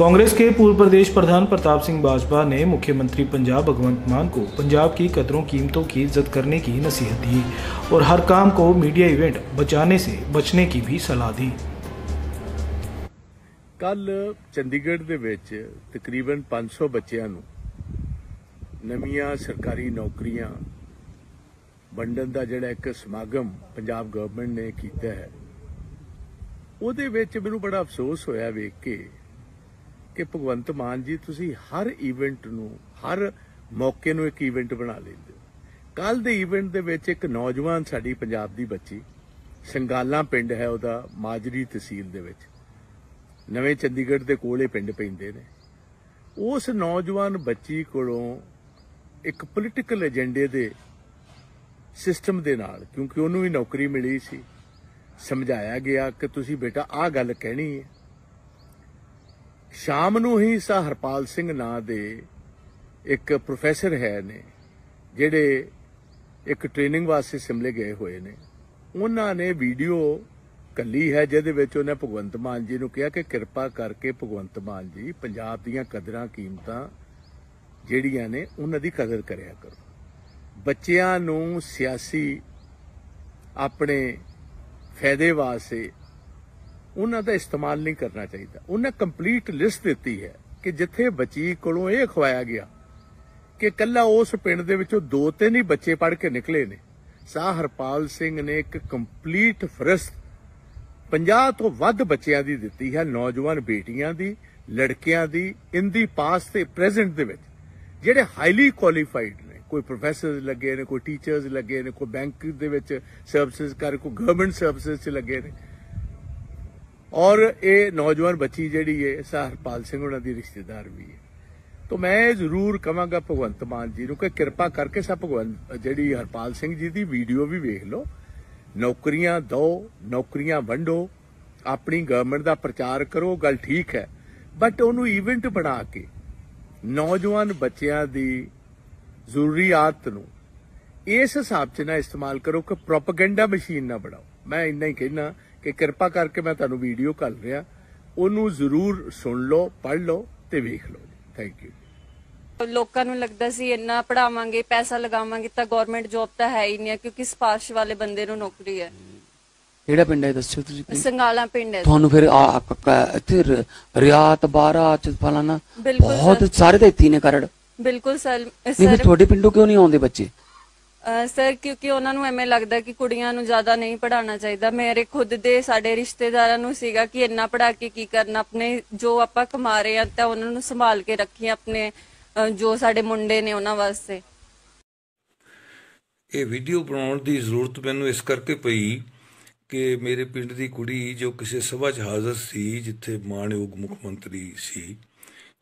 कांग्रेस के पूर्व प्रदेश प्रधान प्रताप सिंह बाजवा ने मुख्यमंत्री पंजाब भगवंत मान को पंजाब की कदरों कीमतों की इज्जत करने की नसीहत दी और हर काम को मीडिया इवेंट बचाने से बचने की भी सलाह दी कल ਚੰਡੀਗੜ੍ਹ ਦੇ ਵਿੱਚ ਤਕਰੀਬਨ 500 ਬੱਚਿਆਂ ਨੂੰ ਨਵੀਆਂ ਸਰਕਾਰੀ ਨੌਕਰੀਆਂ ਵੰਡਣ ਦਾ ਜਿਹੜਾ ਇੱਕ ਸਮਾਗਮ ਪੰਜਾਬ ਗਵਰਨਮੈਂਟ ਨੇ ਕੀਤਾ ਹੈ ਉਹਦੇ ਵਿੱਚ ਮੈਨੂੰ ਬੜਾ ਅਫਸੋਸ ਹੋਇਆ ਕਿ ਭਗਵੰਤ ਮਾਨ ਜੀ ਤੁਸੀਂ ਹਰ ਇਵੈਂਟ ਨੂੰ ਹਰ ਮੌਕੇ ਨੂੰ ਇੱਕ ਇਵੈਂਟ ਬਣਾ ਲੈਂਦੇ ਹੋ ਕੱਲ ਦੇ ਇਵੈਂਟ ਦੇ ਵਿੱਚ ਇੱਕ ਨੌਜਵਾਨ ਸਾਡੀ ਪੰਜਾਬ ਦੀ ਬੱਚੀ ਸੰਗਾਲਾ ਪਿੰਡ ਹੈ ਉਹਦਾ ਮਾਜਰੀ ਤਹਿਸੀਲ ਦੇ ਵਿੱਚ ਨਵੇਂ ਚੰਡੀਗੜ੍ਹ ਦੇ ਕੋਲੇ ਪਿੰਡ ਪੈਂਦੇ ਨੇ ਉਸ ਨੌਜਵਾਨ ਬੱਚੀ ਕੋਲੋਂ ਇੱਕ ਪੋਲਿਟਿਕਲ ਏਜੰਡੇ ਦੇ ਸਿਸਟਮ ਦੇ ਨਾਲ ਕਿਉਂਕਿ ਉਹਨੂੰ ਵੀ ਨੌਕਰੀ ਮਿਲੀ ਸੀ ਸਮਝਾਇਆ ਗਿਆ ਕਿ ਤੁਸੀਂ ਬੇਟਾ ਆਹ ਗੱਲ ਕਹਿਣੀ ਹੈ ਸ਼ਾਮ ਨੂੰ ਹੀ ਸਾ ਹਰਪਾਲ ਸਿੰਘ ਨਾਂ ਦੇ ਇੱਕ ਪ੍ਰੋਫੈਸਰ ਹੈ ਨੇ ਜਿਹੜੇ ਇੱਕ ਟ੍ਰੇਨਿੰਗ ਵਾਸਤੇ ਸਿਮਲੇ ਗਏ ਹੋਏ ਨੇ ਉਹਨਾਂ ਨੇ ਵੀਡੀਓ ਕੱਲੀ ਹੈ ਜਿਹਦੇ ਵਿੱਚ ਉਹਨੇ ਭਗਵੰਤ ਮਾਨ ਜੀ ਨੂੰ ਕਿਹਾ ਕਿ ਕਿਰਪਾ ਕਰਕੇ ਭਗਵੰਤ ਮਾਨ ਜੀ ਪੰਜਾਬ ਦੀਆਂ ਕਦਰਾਂ ਕੀਮਤਾਂ ਜਿਹੜੀਆਂ ਨੇ ਉਹਨਾਂ ਦੀ ਕਦਰ ਕਰਿਆ ਕਰੋ ਬੱਚਿਆਂ ਨੂੰ ਸਿਆਸੀ ਆਪਣੇ ਫਾਇਦੇ ਵਾਸਤੇ ਉਹਨਾਂ ਦਾ ਇਸਤੇਮਾਲ ਨਹੀਂ ਕਰਨਾ ਚਾਹੀਦਾ ਉਹਨਾਂ ਕੰਪਲੀਟ ਲਿਸਟ ਦਿੱਤੀ ਹੈ ਕਿ ਜਿੱਥੇ ਬੱਚੀ ਕੋਲੋਂ ਇਹ ਖਵਾਇਆ ਗਿਆ ਕਿ ਕੱਲਾ ਉਸ ਪਿੰਡ ਦੇ ਵਿੱਚੋਂ ਦੋ ਤਿੰਨ ਹੀ ਬੱਚੇ ਪੜ ਕੇ ਨਿਕਲੇ ਨੇ ਸਾਹ ਹਰਪਾਲ ਸਿੰਘ ਨੇ ਇੱਕ ਕੰਪਲੀਟ ਫਰਿਸਟ 50 ਤੋਂ ਵੱਧ ਬੱਚਿਆਂ ਦੀ ਦਿੱਤੀ ਹੈ ਨੌਜਵਾਨ ਬੇਟੀਆਂ ਦੀ ਲੜਕੀਆਂ ਦੀ ਇੰਦੀ ਪਾਸ ਤੇ ਪ੍ਰੈਜ਼ੈਂਟ ਦੇ ਵਿੱਚ ਜਿਹੜੇ ਹਾਈਲੀ ਕੁਆਲੀਫਾਈਡ ਨੇ ਕੋਈ ਪ੍ਰੋਫੈਸਰਸ ਲੱਗੇ ਨੇ ਕੋਈ ਟੀਚਰਸ ਲੱਗੇ ਨੇ ਕੋਈ ਬੈਂਕ ਦੇ ਵਿੱਚ ਸਰਵਿਸਿਜ਼ ਕਰ ਕੋਈ ਗਵਰਨਮੈਂਟ ਸਰਵਿਸਿਜ਼ ਚ ਲੱਗੇ ਨੇ ਔਰ ਇਹ ਨੌਜਵਾਨ ਬੱਚੀ ਜਿਹੜੀ ਹੈ ਸਹਰਪਾਲ ਸਿੰਘ ਉਹਨਾਂ ਦੀ ਰਿਸ਼ਤੇਦਾਰ ਵੀ ਹੈ ਤੋ ਮੈਂ ਜ਼ਰੂਰ ਕਹਾਂਗਾ ਭਗਵੰਤ ਮਾਨ ਜੀ ਨੂੰ ਕਿ ਕਿਰਪਾ ਕਰਕੇ ਸਭ ਭਗਵੰਤ ਜਿਹੜੀ ਹਰਪਾਲ ਸਿੰਘ ਜੀ ਦੀ ਵੀਡੀਓ ਵੀ ਵੇਖ ਲਓ ਨੌਕਰੀਆਂ ਦੋ ਨੌਕਰੀਆਂ ਵੰਡੋ ਆਪਣੀ ਗਵਰਨਮੈਂਟ ਦਾ ਪ੍ਰਚਾਰ ਕਰੋ ਗੱਲ ਠੀਕ ਹੈ ਬਟ ਉਹਨੂੰ ਇਵੈਂਟ ਬਣਾ ਕੇ ਨੌਜਵਾਨ ਬੱਚਿਆਂ ਦੀ ਜ਼ਰੂਰੀਅਤ ਨੂੰ ਇਸ ਹਿਸਾਬ 'ਚ ਨਾ ਇਸਤੇਮਾਲ ਕਰੋ ਕਿ ਪ੍ਰੋਪਗੈਂਡਾ ਮਸ਼ੀਨ ਨਾ ਬਣਾਓ ਮੈਂ ਇੰਨਾ ਹੀ ਕਹਿਣਾ ਕਿ ਕਿਰਪਾ ਕਰਕੇ ਮੈਂ ਤੁਹਾਨੂੰ ਵੀਡੀਓ ਕਰ ਰਿਹਾ ਉਹਨੂੰ ਜ਼ਰੂਰ ਸੁਣ ਲਓ ਪੜ੍ਹ ਲਓ ਤੇ ਵੇਖ ਲਓ ਥੈਂਕ ਯੂ ਲੋਕਾਂ ਨੂੰ ਲੱਗਦਾ ਸੀ ਇੰਨਾ ਪੜਾਵਾਂਗੇ ਪੈਸਾ ਲਗਾਵਾਂਗੇ ਤਾਂ ਗਵਰਨਮੈਂਟ ਜੌਬ ਤਾਂ ਹੈ ਹੀ ਨਹੀਂ ਕਿਉਂਕਿ ਸਪਾਰਸ਼ ਵਾਲੇ ਬੰਦੇ ਨੂੰ ਨੌਕਰੀ ਹੈ ਕਿਹੜਾ ਪਿੰਡ ਹੈ ਦੱਸਿਓ ਤੁਸੀਂ ਸੰਗਾਲਾ ਪਿੰਡ ਹੈ ਤੁਹਾਨੂੰ ਫਿਰ ਆ- ਇੱਥੇ ਰਿਆਤ ਬਾਰਾ ਚ ਬਿਲਕੁਲ ਬਹੁਤ ਸਾਰੇ ਤਾਂ ਇੱਥੇ ਨੇ ਕਰੜ ਬਿਲਕੁਲ ਸਰ ਇਹ ਤੁਹਾਡੇ ਪਿੰਡੋਂ ਕਿਉਂ ਨਹੀਂ ਆਉਂਦੇ ਬੱਚੇ ਸਰ ਕਿਉਂਕਿ ਉਹਨਾਂ ਨੂੰ ਐਵੇਂ ਲੱਗਦਾ ਕਿ ਕੁੜੀਆਂ ਨੂੰ ਜ਼ਿਆਦਾ ਨਹੀਂ ਪੜਾਉਣਾ ਚਾਹੀਦਾ ਮੇਰੇ ਖੁਦ ਦੇ ਸਾਡੇ ਰਿਸ਼ਤੇਦਾਰਾਂ ਨੂੰ ਸੀਗਾ ਕਿ ਇੰਨਾ ਪੜਾ ਕੇ ਕੀ ਕਰਨਾ ਆਪਣੇ ਜੋ ਆਪਾਂ ਕਮਾ ਰਹੇ ਆ ਤਾਂ ਉਹਨਾਂ ਨੂੰ ਸੰਭਾਲ ਕੇ ਰੱਖੀਏ ਆਪਣੇ ਜੋ ਸਾਡੇ ਮੁੰਡੇ ਨੇ ਉਹਨਾਂ ਵਾਸਤੇ ਇਹ ਵੀਡੀਓ ਬਣਾਉਣ ਦੀ ਜ਼ਰੂਰਤ ਮੈਨੂੰ ਇਸ ਕਰਕੇ ਪਈ ਕਿ ਮੇਰੇ ਪਿੰਡ ਦੀ ਕੁੜੀ ਜੋ ਕਿਸੇ ਸਭਾ 'ਚ ਹਾਜ਼ਰ ਸੀ ਜਿੱਥੇ ਮਾਣਯੋਗ ਮੁੱਖ ਮੰਤਰੀ ਸੀ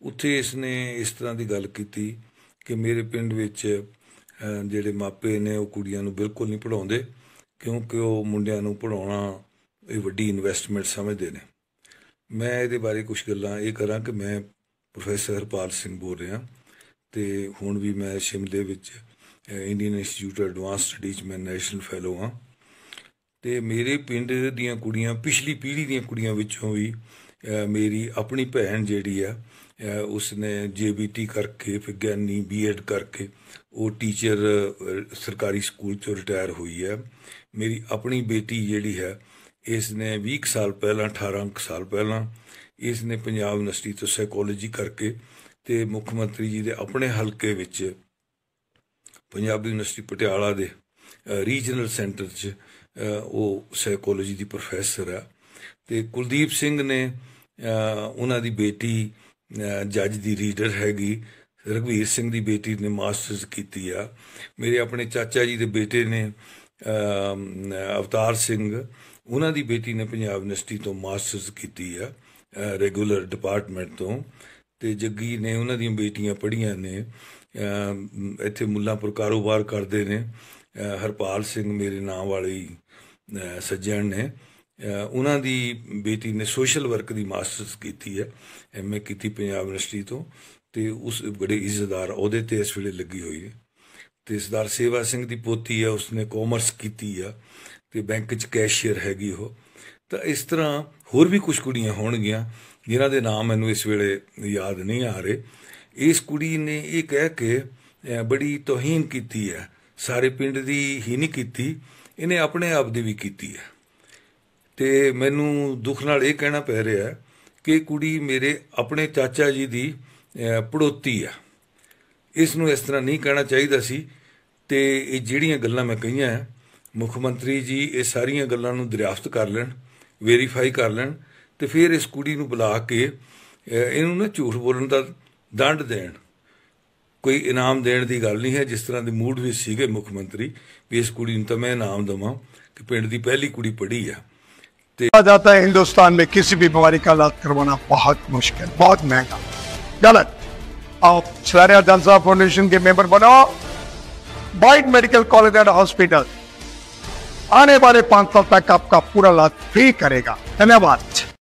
ਉੱਥੇ ਇਸ ਨੇ ਇਸ ਤਰ੍ਹਾਂ ਦੀ ਗੱਲ ਕੀਤੀ ਕਿ ਮੇਰੇ ਪਿੰਡ ਵਿੱਚ ਜਿਹੜੇ ਮਾਪੇ ਨੇ ਉਹ ਕੁੜੀਆਂ ਨੂੰ ਬਿਲਕੁਲ ਨਹੀਂ ਪੜਾਉਂਦੇ ਕਿਉਂਕਿ ਉਹ ਮੁੰਡਿਆਂ ਨੂੰ ਪੜਾਉਣਾ ਇਹ ਵੱਡੀ ਇਨਵੈਸਟਮੈਂਟ ਸਮਝਦੇ ਨੇ ਮੈਂ ਇਹਦੇ ਬਾਰੇ ਕੁਝ ਗੱਲਾਂ ਇਹ ਕਰਾਂ ਕਿ ਮੈਂ ਪ੍ਰੋਫੈਸਰ ਹਰਪਾਲ ਸਿੰਘ ਬੋਲ ਰਿਹਾ ਤੇ ਹੁਣ ਵੀ ਮੈਂ ਸ਼ਿਮਲੇ ਵਿੱਚ ਇੰਡੀਅਨ ਇੰਸਟੀਚਿਊਟ ਐਡਵਾਂਸ ਸਟੱਡੀਜ਼ ਮੈਂ ਨੈਸ਼ਨਲ ਫੈਲੋ ਹਾਂ ਤੇ ਮੇਰੇ ਪਿੰਡ ਦੀਆਂ ਕੁੜੀਆਂ ਪਿਛਲੀ ਪੀੜ੍ਹੀ ਦੀਆਂ ਕੁੜੀਆਂ ਵਿੱਚੋਂ ਵੀ ਮੇਰੀ ਆਪਣੀ ਭੈਣ ਜਿਹੜੀ ਆ ਉਸਨੇ ਜੀਬੀਟੀ ਕਰਕੇ ਵਿਗਿਆਨੀ ਬੀਐਡ ਕਰਕੇ ਉਹ ਟੀਚਰ ਸਰਕਾਰੀ ਸਕੂਲ ਤੋਂ ਰਿਟਾਇਰ ਹੋਈ ਹੈ ਮੇਰੀ ਆਪਣੀ ਬੇਟੀ ਜਿਹੜੀ ਹੈ ਇਸ ਨੇ 20 ਸਾਲ ਪਹਿਲਾਂ 18 ਸਾਲ ਪਹਿਲਾਂ ਇਸ ਨੇ ਪੰਜਾਬ ਯੂਨੀਵਰਸਿਟੀ ਤੋਂ ਸਾਈਕੋਲੋਜੀ ਕਰਕੇ ਤੇ ਮੁੱਖ ਮੰਤਰੀ ਜੀ ਦੇ ਆਪਣੇ ਹਲਕੇ ਵਿੱਚ ਪੰਜਾਬ ਯੂਨੀਵਰਸਿਟੀ ਪਟਿਆਲਾ ਦੇ ਰੀਜਨਲ ਸੈਂਟਰ 'ਚ ਉਹ ਸਾਈਕੋਲੋਜੀ ਦੀ ਪ੍ਰੋਫੈਸਰ ਆ ਤੇ ਕੁਲਦੀਪ ਸਿੰਘ ਨੇ ਉਹਨਾਂ ਦੀ ਬੇਟੀ ਜੱਜ ਦੀ ਰੀਡਰ ਹੈਗੀ ਰਗਵੀਰ ਸਿੰਘ ਦੀ ਬੇਟੀ ਨੇ ਮਾਸਟਰਸ ਕੀਤੀ ਆ ਮੇਰੇ ਆਪਣੇ ਚਾਚਾ ਜੀ ਦੇ ਬੇਟੇ ਨੇ ਅਵਤਾਰ ਸਿੰਘ ਉਹਨਾਂ ਦੀ ਬੇਟੀ ਨੇ ਪੰਜਾਬ ਯੂਨੀਵਰਸਿਟੀ ਤੋਂ ਮਾਸਟਰਸ ਕੀਤੀ ਆ ਰੈਗੂਲਰ ਡਿਪਾਰਟਮੈਂਟ ਤੋਂ ਤੇ ਜੱਗੀ ਨੇ ਉਹਨਾਂ ਦੀਆਂ ਬੇਟੀਆਂ ਪੜ੍ਹੀਆਂ ਨੇ ਇੱਥੇ ਮੁੱਲਾਪੁਰ ਕਾਰੋਬਾਰ ਕਰਦੇ ਨੇ ਹਰਪਾਲ ਸਿੰਘ ਮੇਰੇ ਨਾਂ ਵਾਲੀ ਸੱਜਣ ਨੇ ਉਹਨਾਂ ਦੀ ਬੇਟੀ ਨੇ ਸੋਸ਼ਲ ਵਰਕ ਦੀ ਮਾਸਟਰਸ ਕੀਤੀ ਹੈ ਐਮਏ ਕੀਤੀ ਪੰਜਾਬ ਯੂਨੀਵਰਸਿਟੀ ਤੋਂ ਤੇ ਉਸ ਬੜੇ ਇੱਜ਼ਤਦਾਰ ਅਹੁਦੇ ਤੇ ਇਸ ਵੇਲੇ ਲੱਗੀ ਹੋਈ ਹੈ ਤੇ ਸਰਦਾਰ ਸੇਵਾ ਸਿੰਘ ਦੀ ਪੋਤੀ ਹੈ ਉਸਨੇ ਕਾਮਰਸ ਕੀਤੀ ਆ ਤੇ ਬੈਂਕ 'ਚ ਕੈਸ਼ੀਅਰ ਹੈਗੀ ਉਹ ਤਾਂ ਇਸ ਤਰ੍ਹਾਂ ਹੋਰ ਵੀ ਕੁਝ ਕੁੜੀਆਂ ਹੋਣਗੀਆਂ ਜਿਨ੍ਹਾਂ ਦੇ ਨਾਮ ਮੈਨੂੰ ਇਸ ਵੇਲੇ ਯਾਦ ਨਹੀਂ ਆ ਰਹੇ ਇਸ ਕੁੜੀ ਨੇ ਇਹ ਕਹਿ ਕੇ ਬੜੀ ਤੋਹੀਨ ਕੀਤੀ ਹੈ ਸਾਰੇ ਪਿੰਡ ਦੀ ਹੀ ਨਹੀਂ ਕੀਤੀ ਇਹਨੇ ਆਪਣੇ ਆਪ ਦੀ ਵੀ ਕੀਤੀ ਹੈ ਤੇ ਮੈਨੂੰ ਦੁੱਖ ਨਾਲ ਇਹ ਕਹਿਣਾ ਪੈ ਰਿਹਾ ਹੈ ਕਿ ਕੁੜੀ ਮੇਰੇ ਆਪਣੇ ਚਾਚਾ ਜੀ ਦੀ ਪੜੋਤੀ ਆ ਇਸ ਨੂੰ ਇਸ ਤਰ੍ਹਾਂ ਨਹੀਂ ਕਹਿਣਾ ਚਾਹੀਦਾ ਸੀ ਤੇ ਇਹ ਜਿਹੜੀਆਂ ਗੱਲਾਂ ਮੈਂ ਕਹੀਆਂ ਮੁੱਖ ਮੰਤਰੀ ਜੀ ਇਹ ਸਾਰੀਆਂ ਗੱਲਾਂ ਨੂੰ ਦਰਿਆਫਤ ਕਰ ਲੈਣ ਵੈਰੀਫਾਈ ਕਰ ਲੈਣ ਤੇ ਫਿਰ ਇਸ ਕੁੜੀ ਨੂੰ ਬੁਲਾ ਕੇ ਇਹਨੂੰ ਨਾ ਝੂਠ ਬੋਲਣ ਦਾ ਦੰਡ ਦੇਣ ਕੋਈ ਇਨਾਮ ਦੇਣ ਦੀ ਗੱਲ ਨਹੀਂ ਹੈ ਜਿਸ ਤਰ੍ਹਾਂ ਦੇ ਮੂਡ ਵਿੱਚ ਸੀਗੇ ਮੁੱਖ ਮੰਤਰੀ ਵੀ ਇਸ ਕੁੜੀ ਨੂੰ ਤਾਂ ਮੈਂ ਇਨਾਮ ਦਵਾਂ ਕਿ ਪਿੰਡ ਦੀ ਪਹਿਲੀ ਕੁੜੀ ਪੜ੍ਹੀ ਆ जाता है हिंदुस्तान में किसी भी बीमारी का इलाज करवाना बहुत मुश्किल बहुत महंगा गलत आप सराय जलसा फाउंडेशन के मेंबर बनो बाइट मेडिकल कॉलेज एंड हॉस्पिटल आने वाले पांच साल तक आपका पूरा इलाज फ्री करेगा धन्यवाद